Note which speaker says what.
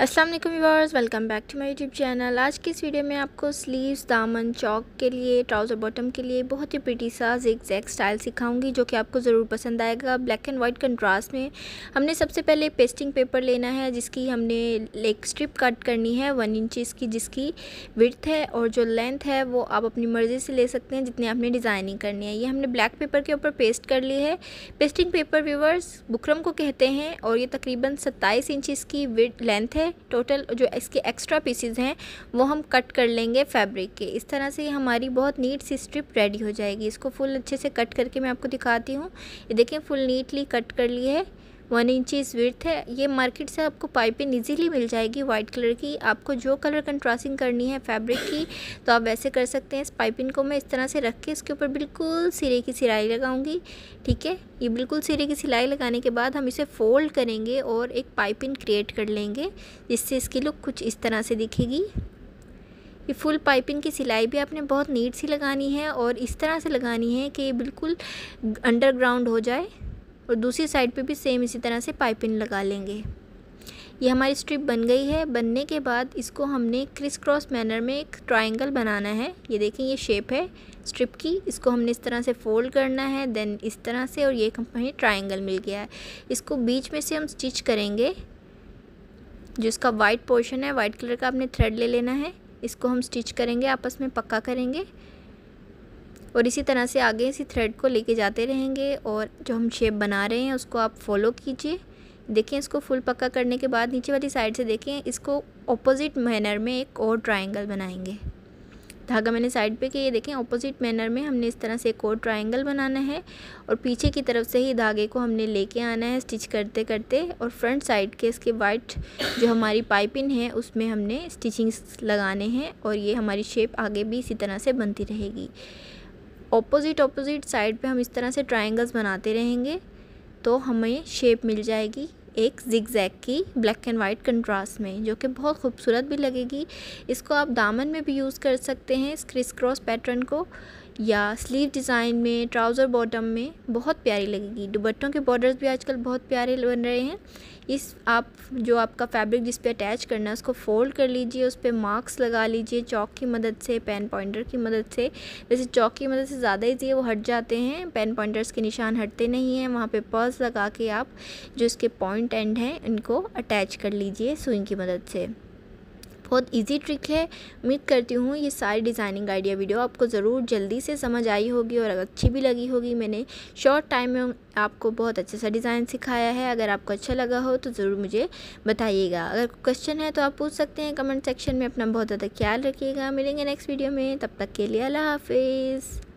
Speaker 1: अस्सलाम वालेकुम viewers welcome back to my YouTube channel आज की इस वीडियो में आपको स्लीव्स दामन चौक के लिए ट्राउज़र बॉटम के लिए बहुत ही प्रिटी सा जिग स्टाइल सिखाऊंगी जो कि आपको ज़रूर पसंद आएगा ब्लैक एंड वाइट कंट्रास्ट में हमने सबसे पहले पेस्टिंग पेपर लेना है जिसकी हमने एक स्ट्रिप कट करनी है वन इंचज़ की जिसकी विर्थ है और जो लेंथ है वो आप अपनी मर्ज़ी से ले सकते हैं जितनी आपने डिज़ाइनिंग करनी है ये हमने ब्लैक पेपर के ऊपर पेस्ट कर ली है पेस्टिंग पेपर व्यूवर्स बुकरम को कहते हैं और ये तकरीबन सत्ताईस इंचज़ की विर्थ लेंथ है है टोटल जो इसके एक्स्ट्रा पीसेज हैं वो हम कट कर लेंगे फैब्रिक के इस तरह से हमारी बहुत नीट सी स्ट्रिप रेडी हो जाएगी इसको फुल अच्छे से कट करके मैं आपको दिखाती हूँ ये देखें फुल नीटली कट कर ली है वन इंचज़ विर्थ है ये मार्केट से आपको पाइपिंग ईजिली मिल जाएगी वाइट कलर की आपको जो कलर कंट्रास्टिंग करनी है फैब्रिक की तो आप वैसे कर सकते हैं इस पाइपिंग को मैं इस तरह से रख के इसके ऊपर बिल्कुल सिरे की सिलाई लगाऊंगी ठीक है ये बिल्कुल सिरे की सिलाई लगाने के बाद हम इसे फोल्ड करेंगे और एक पाइपिंग क्रिएट कर लेंगे जिससे इसकी लुक कुछ इस तरह से दिखेगी ये फुल पाइपिंग की सिलाई भी आपने बहुत नीट सी लगानी है और इस तरह से लगानी है कि ये बिल्कुल अंडरग्राउंड हो जाए और दूसरी साइड पे भी सेम इसी तरह से पाइपिंग लगा लेंगे ये हमारी स्ट्रिप बन गई है बनने के बाद इसको हमने क्रिस क्रॉस मैनर में एक ट्रायंगल बनाना है ये देखें ये शेप है स्ट्रिप की इसको हमने इस तरह से फोल्ड करना है देन इस तरह से और ये हमें ट्रायंगल मिल गया है इसको बीच में से हम स्टिच करेंगे जो इसका वाइट पोर्शन है वाइट कलर का आपने थ्रेड ले लेना है इसको हम स्टिच करेंगे आपस में पक्का करेंगे और इसी तरह से आगे इसी थ्रेड को लेके जाते रहेंगे और जो हम शेप बना रहे हैं उसको आप फॉलो कीजिए देखें इसको फुल पक्का करने के बाद नीचे वाली साइड से देखें इसको ऑपोजिट मैनर में एक और ट्राइंगल बनाएंगे धागा मैंने साइड पे कि ये देखें ऑपोजिट मैनर में हमने इस तरह से एक और ट्राइंगल बनाना है और पीछे की तरफ से ही धागे को हमने लेके आना है स्टिच करते करते और फ्रंट साइड के इसके वाइट जो हमारी पाइपिंग है उसमें हमने स्टिचिंग्स लगाने हैं और ये हमारी शेप आगे भी इसी तरह से बनती रहेगी ऑपोजिट ऑपोजिट साइड पे हम इस तरह से ट्रायंगल्स बनाते रहेंगे तो हमें शेप मिल जाएगी एक जिग जैग की ब्लैक एंड वाइट कंट्रास्ट में जो कि बहुत खूबसूरत भी लगेगी इसको आप दामन में भी यूज़ कर सकते हैं इस क्रिस क्रॉस पैटर्न को या स्लीव डिज़ाइन में ट्राउज़र बॉटम में बहुत प्यारी लगेगी दुबट्टों के बॉर्डर्स भी आजकल बहुत प्यारे बन रहे हैं इस आप जो आपका फैब्रिक जिस पर अटैच करना है उसको फोल्ड कर लीजिए उस पर मार्क्स लगा लीजिए चौक की मदद से पेन पॉइंटर की मदद से वैसे चौक की मदद से ज़्यादा ही है वो हट जाते हैं पेन पॉइंटर्स के निशान हटते नहीं हैं वहाँ पर पर्स लगा के आप जो इसके पॉइंट एंड हैं इनको अटैच कर लीजिए सुई की मदद से बहुत इजी ट्रिक है उम्मीद करती हूँ ये सारी डिज़ाइनिंग आइडिया वीडियो आपको ज़रूर जल्दी से समझ आई होगी और अच्छी भी लगी होगी मैंने शॉर्ट टाइम में आपको बहुत अच्छे सा डिज़ाइन सिखाया है अगर आपको अच्छा लगा हो तो ज़रूर मुझे बताइएगा अगर क्वेश्चन है तो आप पूछ सकते हैं कमेंट सेक्शन में अपना बहुत ज़्यादा ख्याल रखिएगा मिलेंगे नेक्स्ट वीडियो में तब तक के लिए अल्लाह हाफिज़